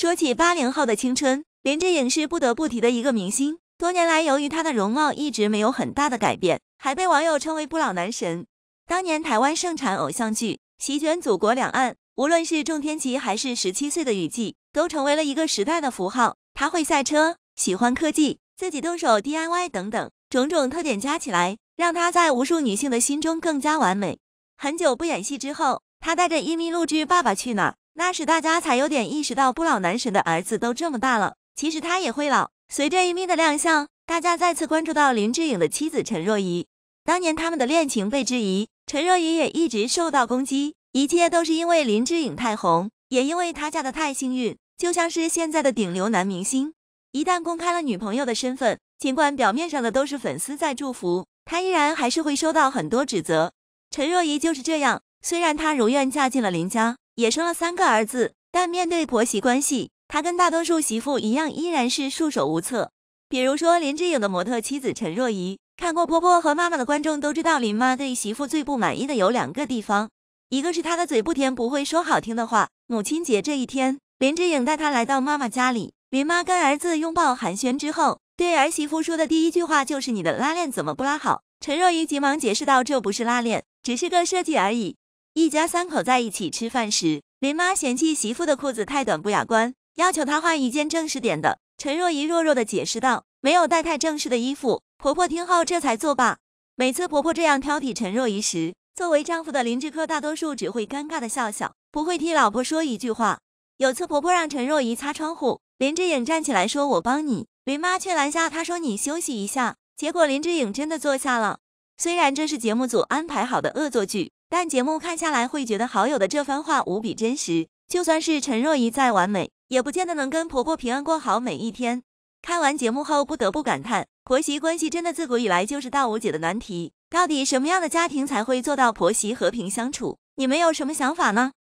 说起八零后的青春，林志颖是不得不提的一个明星。多年来，由于他的容貌一直没有很大的改变，还被网友称为“不老男神”。当年台湾盛产偶像剧，席卷祖国两岸。无论是仲天奇还是十七岁的雨季，都成为了一个时代的符号。他会赛车，喜欢科技，自己动手 DIY 等等，种种特点加起来，让他在无数女性的心中更加完美。很久不演戏之后，他带着一米录制《爸爸去哪儿》。那时大家才有点意识到，不老男神的儿子都这么大了，其实他也会老。随着一咪的亮相，大家再次关注到林志颖的妻子陈若仪。当年他们的恋情被质疑，陈若仪也一直受到攻击，一切都是因为林志颖太红，也因为他嫁的太幸运。就像是现在的顶流男明星，一旦公开了女朋友的身份，尽管表面上的都是粉丝在祝福，他依然还是会收到很多指责。陈若仪就是这样，虽然她如愿嫁进了林家。也生了三个儿子，但面对婆媳关系，她跟大多数媳妇一样，依然是束手无策。比如说，林志颖的模特妻子陈若仪，看过婆婆和妈妈的观众都知道，林妈对媳妇最不满意的有两个地方，一个是她的嘴不甜，不会说好听的话。母亲节这一天，林志颖带她来到妈妈家里，林妈跟儿子拥抱寒暄之后，对儿媳妇说的第一句话就是你的拉链怎么不拉好？陈若仪急忙解释道：“这不是拉链，只是个设计而已。”一家三口在一起吃饭时，林妈嫌弃媳妇的裤子太短不雅观，要求她换一件正式点的。陈若仪弱弱的解释道：“没有带太正式的衣服。”婆婆听后这才作罢。每次婆婆这样挑剔陈若仪时，作为丈夫的林志科大多数只会尴尬的笑笑，不会替老婆说一句话。有次婆婆让陈若仪擦窗户，林志颖站起来说：“我帮你。”林妈却拦下她说：“你休息一下。”结果林志颖真的坐下了。虽然这是节目组安排好的恶作剧。但节目看下来，会觉得好友的这番话无比真实。就算是陈若仪再完美，也不见得能跟婆婆平安过好每一天。看完节目后，不得不感叹，婆媳关系真的自古以来就是大无解的难题。到底什么样的家庭才会做到婆媳和平相处？你们有什么想法呢？